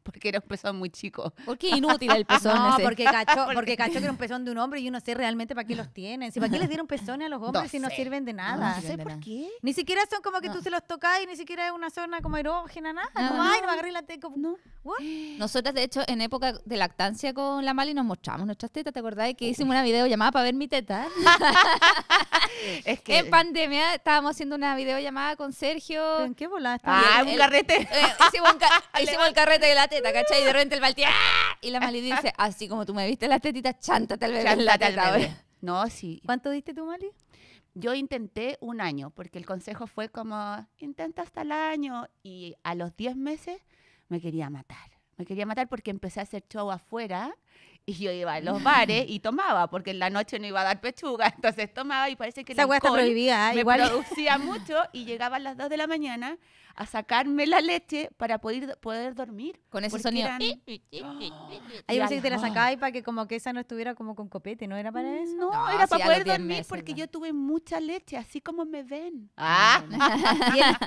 porque era un pezón muy chico. ¿Por qué inútil el pezón? *laughs* no, porque cachó, *laughs* porque cachó que era un pezón de un hombre y uno sé realmente para qué los tienen. Si, ¿Para qué les dieron pezones a los hombres si no sirven de nada? No, sé por qué. Ni siquiera son como que tú se los tocas y ni siquiera es una zona como erógena, nada. No, ay, no me agarré la No. Nosotras, de hecho, en época de lactancia con la Mali nos mostramos nuestras tetas. ¿Te acordás que hicimos una videollamada para ver mi teta? *laughs* es que... En pandemia estábamos haciendo una videollamada con Sergio. ¿En qué volaste? Ah, un carrete. Eh, hicimos, el carrete de la y de repente el balti ¡ah! Y la Mali dice, así como tú me viste las tetitas, chanta al bebé. Chántate No, sí. ¿Cuánto diste tú, Mali? Yo intenté un año, porque el consejo fue como, intenta hasta el año. Y a los 10 meses me quería matar. Me quería matar porque empecé a hacer show afuera y yo iba a los bares y tomaba, porque en la noche no iba a dar pechuga, *laughs* entonces tomaba y parece que Esa el prohibía, me producía *laughs* mucho y llegaba a las 2 de la mañana a sacarme la leche para poder, poder dormir. Con ese sonido. *gasps* Ahí pensé que te la sacaba y para que como que esa no estuviera como con copete, ¿no era para mm, eso? No, era para poder dormir porque yo tuve mucha leche, así como me ven. *laughs* Ah,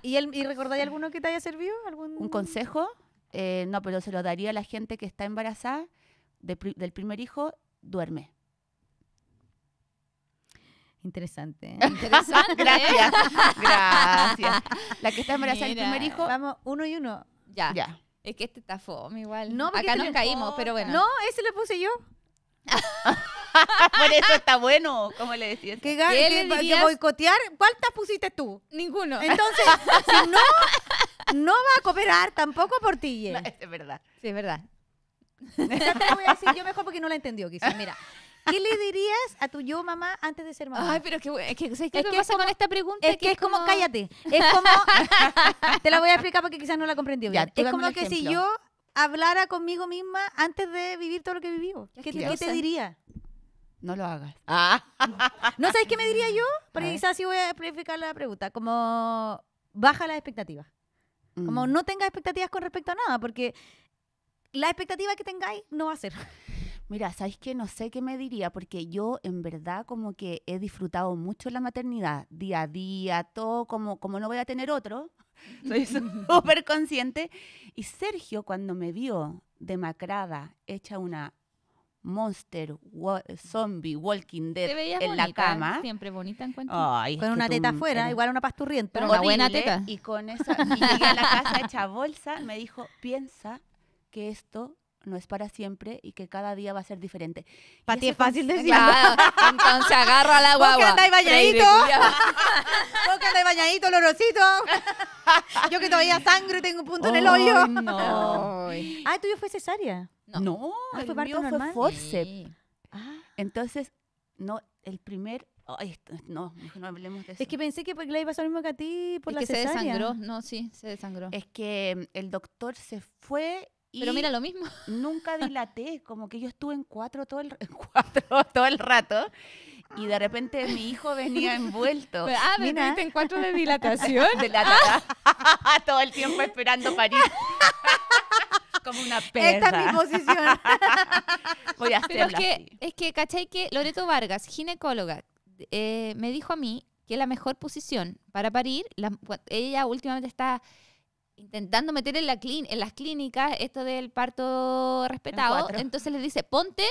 ¿Y, recordáis alguno que te haya servido? ¿Algún... ¿Un consejo? Eh, no, pero se lo daría a la gente que está embarazada, del primer hijo duerme. Interesante. ¿eh? *laughs* Interesante. ¿eh? gracias. Gracias. La que está embarazada del primer hijo. Vamos, uno y uno. Ya. Es que este está fome igual. No, Acá este nos caímos, pero bueno. No, ese lo puse yo. *laughs* Por eso está bueno, como le decías. Que, que, boicotear. ¿Cuántas pusiste tú? Ninguno. Entonces, si no, *laughs* no va a cooperar tampoco por ti. es verdad. Sí, es verdad. *laughs* voy a decir yo mejor porque no la entendió, quizás. Mira. ¿Qué le dirías a tu yo mamá antes de ser mamá? Ay, pero que, es que, pasa con esta pregunta? Es que, es como, como, cállate. Es *laughs* como, *laughs* te la voy a explicar porque quizás no la comprendió bien. es como que si yo hablara conmigo misma antes de vivir todo lo que viví. ¿Qué, ¿Qué, te, diría? No lo hagas. Ah. ¿No sabes qué me diría yo? Porque quizás sí voy a explicar la pregunta. Como, baja las expectativas. Como mm. no tengas expectativas con respecto a nada, porque la expectativa que tengáis no va a ser. Mira, sabéis qué? No sé qué me diría, porque yo en verdad como que he disfrutado mucho la maternidad, día a día, todo, como, como no voy a tener otro, *laughs* soy *laughs* súper consciente. Y Sergio cuando me vio demacrada, hecha una monster, zombie, walking dead en la cama. Siempre bonita en cuanto. con una teta afuera, igual una pasturrienta. Pero una buena teta. Y con esa, y llegué a la casa hecha bolsa, me dijo, piensa que esto no es para siempre y que cada día va a ser diferente. Para ti es fácil *laughs* decirlo. Claro, entonces agarra la guagua. Porque qué bañadito? Porque *laughs* qué andáis bañadito, lorocito? *laughs* Yo que todavía sangro y tengo un punto en el hoyo. No. Ah, tuyo fue cesárea. No, no ah, fue el mío normal? fue forceps. Ah. Entonces, no, el primer no, no hablemos de eso. Es que pensé que le iba a pasar lo mismo que a ti por es la que se desangró, no, sí, se desangró. Es que mm, el doctor se fue pero mira lo mismo. *laughs* Nunca dilaté, como que yo estuve en cuatro todo el, *laughs* cuatro todo el rato y de repente mi hijo venía envuelto. ah, mira. en cuatro de dilatación. *laughs* todo el tiempo esperando parir. Como una perra. Esta es mi posición. Voy a Pero es que, que, ¿cachai? Que Loreto Vargas, ginecóloga, eh, me dijo a mí que la mejor posición para parir, ella últimamente está intentando meter en, la en las clínicas esto del parto respetado. entonces les dice, ponte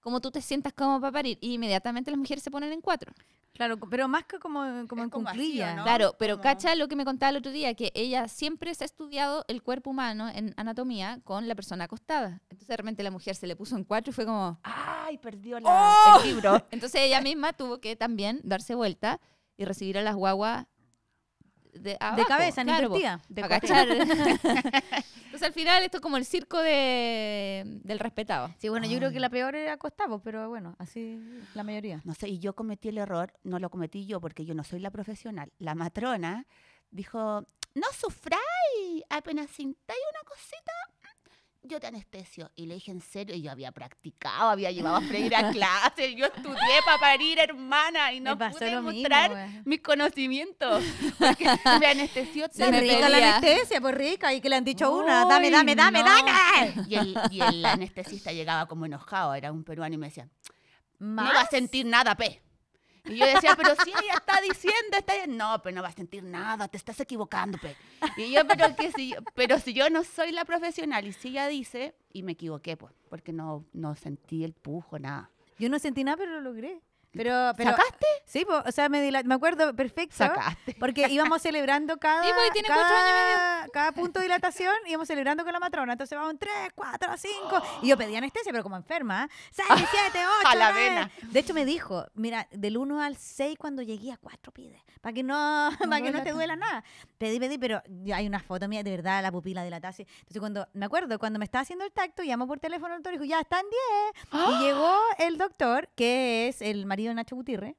como tú te sientas como para parir. Y inmediatamente las mujeres se ponen en cuatro. Claro, pero más que como, como en cumplida, ¿no? Claro, pero cacha lo que me contaba el otro día, que ella siempre se ha estudiado el cuerpo humano en anatomía con la persona acostada. Entonces de repente la mujer se le puso en cuatro y fue como... ¡Ay, perdió ¡Oh! el libro! *laughs* Entonces ella misma tuvo que también darse vuelta y recibir a las guaguas de, cabeza, ni claro, de cachar. *laughs* Entonces al final esto es como el circo de, del respetado. Sí, bueno, yo creo que ah. la peor era Costavo, pero bueno, así la mayoría. No sé, y yo cometí el error, no lo cometí yo porque yo no soy la profesional. La matrona dijo, no sufráis, apenas sintáis una cosita, yo te anestesio. Y le dije, en serio, y yo había practicado, había llevado a Freire a clase, yo estudié para parir, hermana, y no pude mostrar mis conocimientos. Porque *laughs* me anestesió tan me rica la anestesia, por pues, rica, y que le han dicho una, dame, dame, dame, dame. Y el, anestesista llegaba como enojado, era un peruano, y me decía, no va a sentir nada, pe. Y yo decía, pero sí ella está diciendo, está no, pero no va a sentir nada, te estás equivocando, Y yo, pero, si yo, pero si yo no soy la profesional y si ella dice, y me equivoqué, pues, porque no, no sentí el pujo, nada. Yo no sentí nada, pero lo logré. Pero, ¿Sacaste? Sí, o sea, me, acuerdo perfecto. Sacaste. Porque íbamos celebrando pues, cada, cada, punto de dilatación, íbamos celebrando con la matrona. Entonces vamos 3, 4, 5. Y yo pedí anestesia, pero como enferma. 6, 7, 8. A la vena. De hecho, me dijo, mira, del 1 al 6, cuando llegué a 4 pide. Para que no, *laughs* te duela nada. Pedí, pedí, pero hay una foto mía, de verdad, la pupila dilatada. Entonces, cuando, me acuerdo, cuando me estaba haciendo el tacto, llamó por teléfono al doctor y dijo, ya están 10. Y ¡Ah! llegó el doctor, que es el marido querido Nacho Gutiérrez,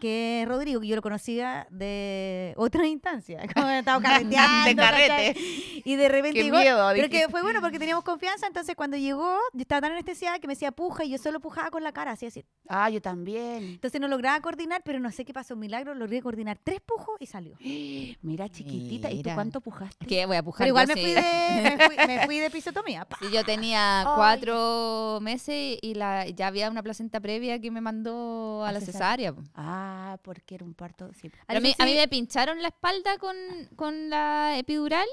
que Rodrigo, que yo lo conocía de otra *laughs* instancia, como estaba *laughs* carreteando. de *laughs* carrete. Y de repente Qué miedo, pero que fue bueno porque teníamos confianza, entonces cuando llegó, yo estaba tan anestesiada que me decía puja y yo solo pujaba con la cara, así así. Ah, yo también. Entonces no lograba coordinar, pero no sé qué pasó, un milagro, logré coordinar tres pujos y salió. *gasps* Mira, chiquitita, ¿y tú cuánto pujaste? que voy a pujar? Pero igual me, fui de, me, fui, de, pisotomía. y yo tenía cuatro meses y la, ya había una placenta previa que me mandó a, la cesárea. cesárea. Ah, porque era un parto. A, mí, me pincharon la espalda con, con la epidural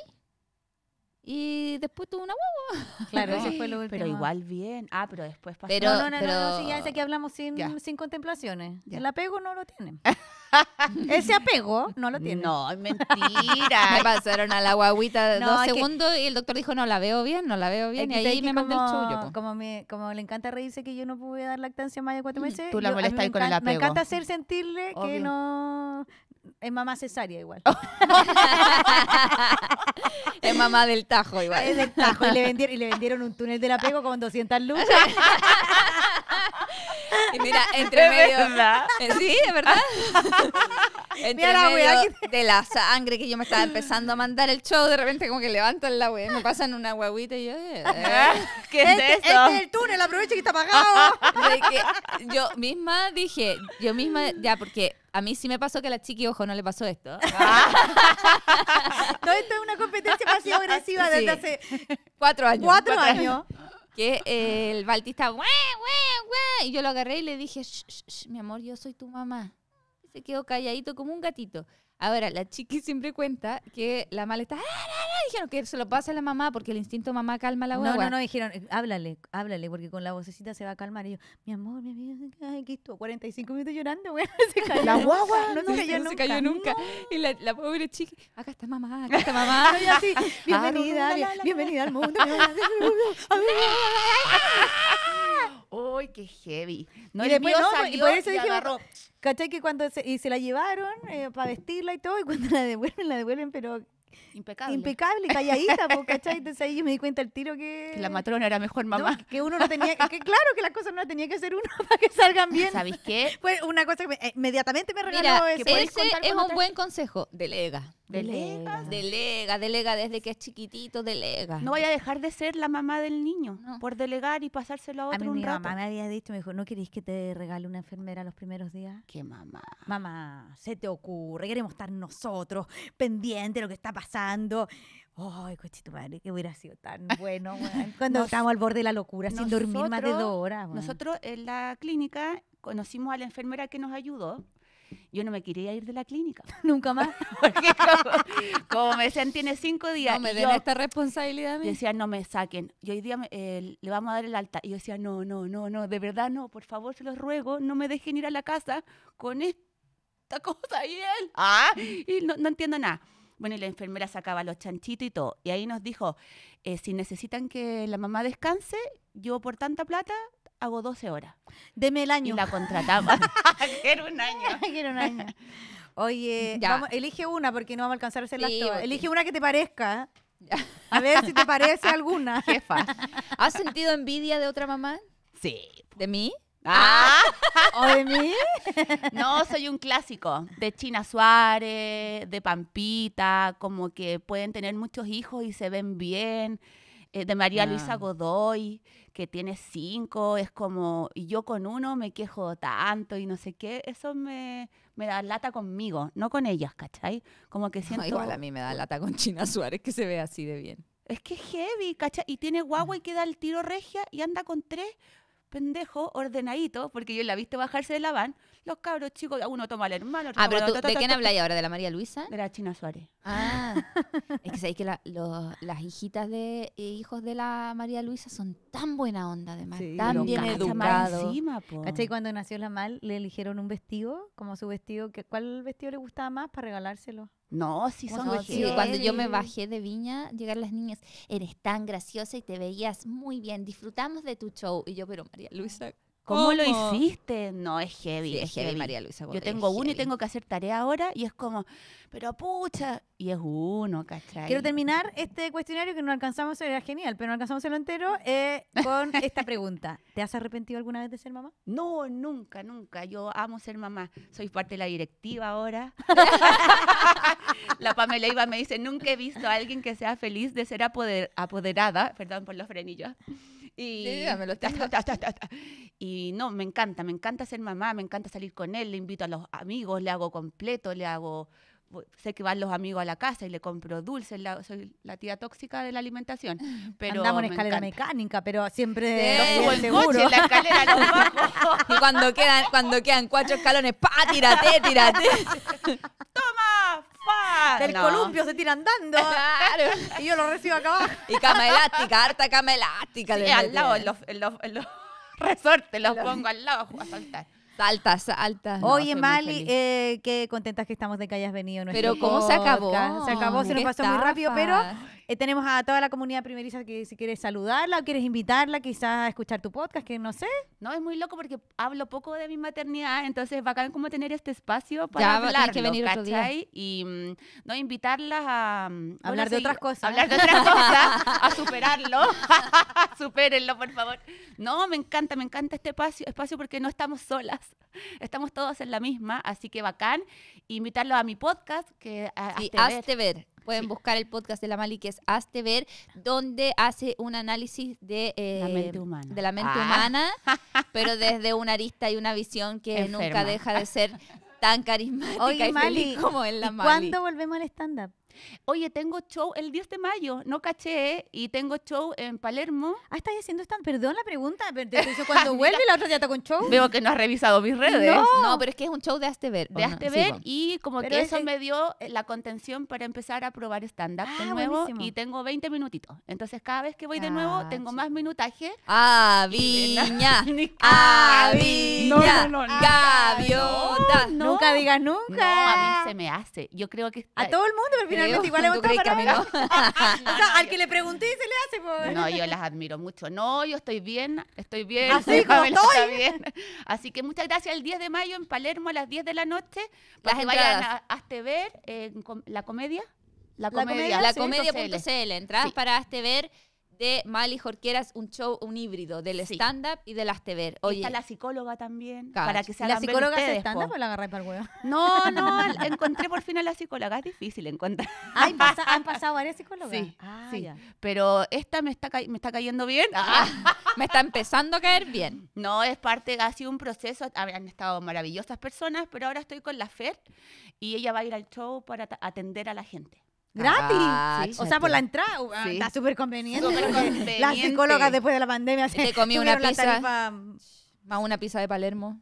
y después tuvo una huevo. Claro, *laughs* eso fue lo último. Pero igual bien. Ah, pero después pasó. Pero, no, no, no, ya desde que hablamos sin, sin contemplaciones. El apego no lo tienen. *laughs* Ese *laughs* apego no lo tiene. No, mentira. me *laughs* pasaron a la guaguita dos segundos y el doctor dijo, no la veo bien, no la veo bien. Y ahí me mandó el chullo. Como, como le encanta reírse que yo no pude dar lactancia más de cuatro mm, meses. Tú la molestas con el apego. Me encanta hacer sentirle que no... Es mamá cesárea igual. Oh. *laughs* es mamá del tajo igual. Es del tajo. Y le vendieron, un túnel del apego con 200 luces. *laughs* y mira, entre medio. *laughs* Eh, sí, de verdad. *laughs* entre mira la medio de la sangre que yo me estaba empezando a mandar el show, de repente como que levantan la wea, me pasan una guaguita y yo. Eh, eh". ¿Qué es este, Este es el túnel, aprovecha que está apagado. yo misma dije, yo misma, ya, porque a mí sí me pasó que a la chiqui, ojo, no le pasó esto. Ah. no, esto es una competencia pasivo-agresiva desde hace... Cuatro años. Cuatro, años que el Baltista, y yo lo agarré y le dije, mi amor, yo soy tu mamá. Y se quedó calladito como un gatito. Ahora, la chiqui siempre cuenta que la mala está. ¡Ah, no, no! Dijeron que se lo pasa a la mamá porque el instinto mamá calma a la guagua. No, no, no, dijeron, eh, háblale, háblale, porque con la vocecita se va a calmar. Y yo, mi amor, mi amiga, ay, estuvo 45 minutos llorando, güey. *laughs* La guagua no, se, cayó nunca. Y la, pobre chiqui, acá está mamá, acá está mamá. bienvenida, bienvenida al mundo. *laughs* *laughs* ¡Uy, qué heavy! No, y después, y por eso dije, agarró. Que cuando se, y se la llevaron eh, para vestirla y todo, y cuando *laughs* la devuelven, la devuelven, pero Impecable. Impecable, calladita, porque me di cuenta el tiro que... la matrona era mejor mamá. que uno no tenía, que claro que las cosas no las tenía que hacer uno *laughs* para que salgan bien. ¿sabes qué? una cosa que eh, inmediatamente me regaló Mira, Que ese es un buen consejo, delega. Delega. Delega, delega desde que es chiquitito, delega. No vaya a dejar de ser la mamá del niño por delegar y pasárselo a otro a mí, mi mamá me había dicho, me dijo, ¿no queréis que te regale una enfermera los primeros días? ¿Qué mamá? Mamá, se te ocurre, queremos estar nosotros pendientes de lo que está pasando pensando. Ay, cochito madre, qué hubiera sido tan *laughs* bueno, cuando estamos estábamos al borde de la locura, sin dormir más de dos horas. Nosotros en la clínica conocimos a la enfermera que nos ayudó, yo no me quería ir de la clínica. *laughs* Nunca más. *laughs* Porque como, me decían, tiene cinco días. No me den esta responsabilidad. Yo decía, no me saquen. Y hoy día eh, le vamos a dar el alta. Y yo decía, no, no, no, no, de verdad no, por favor, se los ruego, no me dejen ir a la casa con esta cosa y él. Ah, y no, no entiendo nada. Bueno, y la enfermera sacaba los chanchitos y todo. Y ahí nos dijo, eh, si necesitan que la mamá descanse, yo por tanta plata hago 12 horas. Deme el año. Y la *laughs* contratamos. *laughs* Quiero un año. *laughs* Quiero un año. Oye, elige una porque no vamos a alcanzar a hacer Elige una que te parezca. A ver si te parece alguna. Jefa, ¿has sentido envidia de otra mamá? Sí. ¿De mí? Ah, *laughs* mí? *laughs* No, soy un clásico de China Suárez, de Pampita, como que pueden tener muchos hijos y se ven bien. Eh, de María Luisa ah. Godoy, que tiene cinco, es como, y yo con uno me quejo tanto y no sé qué, eso me, me da lata conmigo, no con ellas, ¿cachai? Como que siento... igual a mí me da lata con China Suárez, que se ve así de bien. Es que es heavy, ¿cachai? Y tiene guagua ah. y queda el tiro regia y anda con tres pendejo, ordenadito, porque yo la he visto bajarse de la van, los cabros chicos, uno toma el hermano. Ah, ¿de quién habláis ahora? ¿De la María Luisa? De la China Suárez. Ah, *laughs* es que sabéis que las hijitas de eh, hijos de la María Luisa son tan buena onda, además, tan bien educados. ¿Cachai? Cuando nació la mal, le eligieron un vestido, como su vestido, ¿cuál vestido le gustaba más para regalárselo? No, sí son no, sí. Cuando yo me bajé de Viña, llegaron las niñas, eres tan graciosa y te veías muy bien, disfrutamos de tu show. Y yo, pero María Luisa, ¿Cómo, lo hiciste? No, es heavy. es heavy, María Luisa. Yo tengo uno y tengo que hacer tarea ahora y es como, pero pucha. Y es uno, ¿cachai? Quiero terminar este cuestionario que no alcanzamos, era genial, pero no alcanzamos el entero eh, con *laughs* esta pregunta. ¿Te has arrepentido alguna vez de ser mamá? No, nunca, nunca. Yo amo ser mamá. Soy parte de la directiva ahora. *laughs* la Pamela Iba me dice, nunca he visto a alguien que sea feliz de ser apoderada, perdón por los frenillos y, no, me encanta, me encanta ser mamá, me encanta salir con él, le invito a los amigos, le hago completo, le hago sé que van los amigos a la casa y le compro dulces, la, soy la tía tóxica de la alimentación. *laughs* Pero Andamos en escalera mecánica, pero siempre la escalera *laughs* Y cuando quedan, cuando quedan cuatro escalones, ¡pa! ¡Tírate, tírate! *laughs* ¡Toma! Del columpio se tira andando. Y yo lo recibo acá abajo. Y cama elástica, harta cama elástica. Sí, al lado, los, resortes los pongo al lado a saltar altas altas Oye, Mali, eh, qué contentas que estamos de que hayas venido. Pero ¿cómo se acabó? Se acabó, se nos pasó muy rápido, pero eh, tenemos a toda la comunidad primeriza que si quieres saludarla o quieres invitarla quizás a escuchar tu podcast, que no sé. No, es muy loco porque hablo poco de mi maternidad, entonces es bacán como tener este espacio para hablar, que venir Y mm, no invitarlas a... Mm, hablar de otras cosas. Hablar de otras cosas, a superarlo. *laughs* Supérenlo, por favor. No, me encanta, me encanta este espacio, espacio porque no estamos solas. Estamos todos en la misma, así que bacán. Invitarlo a mi podcast, que... A, ver. Pueden buscar el podcast de la Mali que es Hazte Ver, donde hace un análisis de, eh, la mente humana, de la mente ah. humana *laughs* pero desde una arista y una visión que nunca deja de ser tan carismática como en la Mali. ¿Cuándo volvemos al stand-up? Oye, tengo show el 10 de mayo, no caché, y tengo show en Palermo. Ah, estás haciendo stand, perdón la pregunta, pero te *laughs* cuando vuelve la otra ya está con show. Veo que no has revisado mis redes. No, pero es que es un show de Astever. De Astever y como que eso me dio eh la contención para empezar a probar stand-up ah, de nuevo y tengo 20 minutitos. Entonces cada vez que voy de nuevo ah, tengo más minutaje. Ah, viña. viña. No, gaviota. Nunca digas nunca. a mí se me hace. Yo creo que... A todo el mundo, pero *laughs* *laughs* al que le pregunté se le hace. No, yo las admiro mucho. No, yo estoy bien, estoy bien. Así ah, *laughs* como estoy. Así que muchas gracias. El 10 de mayo en Palermo a las 10 de la noche. las entradas hazte ver eh, la comedia. La comedia. La comedia.cl. Entradas para hazte ver de Mali Jorqueras, un show, un híbrido del stand-up y de las TV. Oye, está la psicóloga también, para que ¿La psicóloga es stand-up o la agarré para el huevo? No, no, *laughs* encontré por fin a la psicóloga, es difícil encontrar. *laughs* ¿han, pasado varias psicólogas? Sí, ah, pero esta me está, me está cayendo bien. Ah, *laughs* me está empezando a caer bien. No, es parte, ha sido un proceso, han estado maravillosas personas, pero ahora estoy con la FED y ella va a ir al show para atender a la gente. Gratis. O sea, por la entrada. Uh, ah, está súper *laughs* conveniente, Las psicólogas después de la pandemia se Te comí una pizza. Más una pizza de Palermo.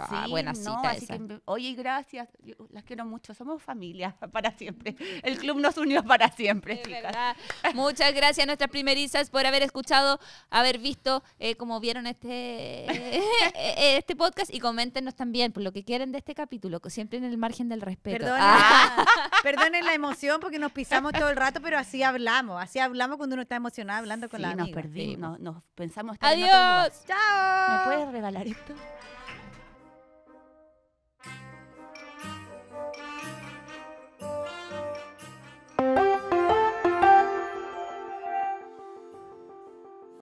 Ah, sí, oye, gracias. las quiero mucho. Somos familia *laughs* para siempre. El club nos unió para siempre. *laughs* Muchas gracias a nuestras primerizas por haber escuchado, haber visto eh, como vieron este, *laughs* este podcast y coméntenos también por lo que quieren de este capítulo, siempre en el margen del respeto. Ah. Perdonen, la emoción porque nos pisamos todo el rato, pero así hablamos. Así hablamos cuando uno está emocionado hablando con la nos amiga. nos, nos pensamos. Adiós. Chao. ¿Me puedes regalar esto?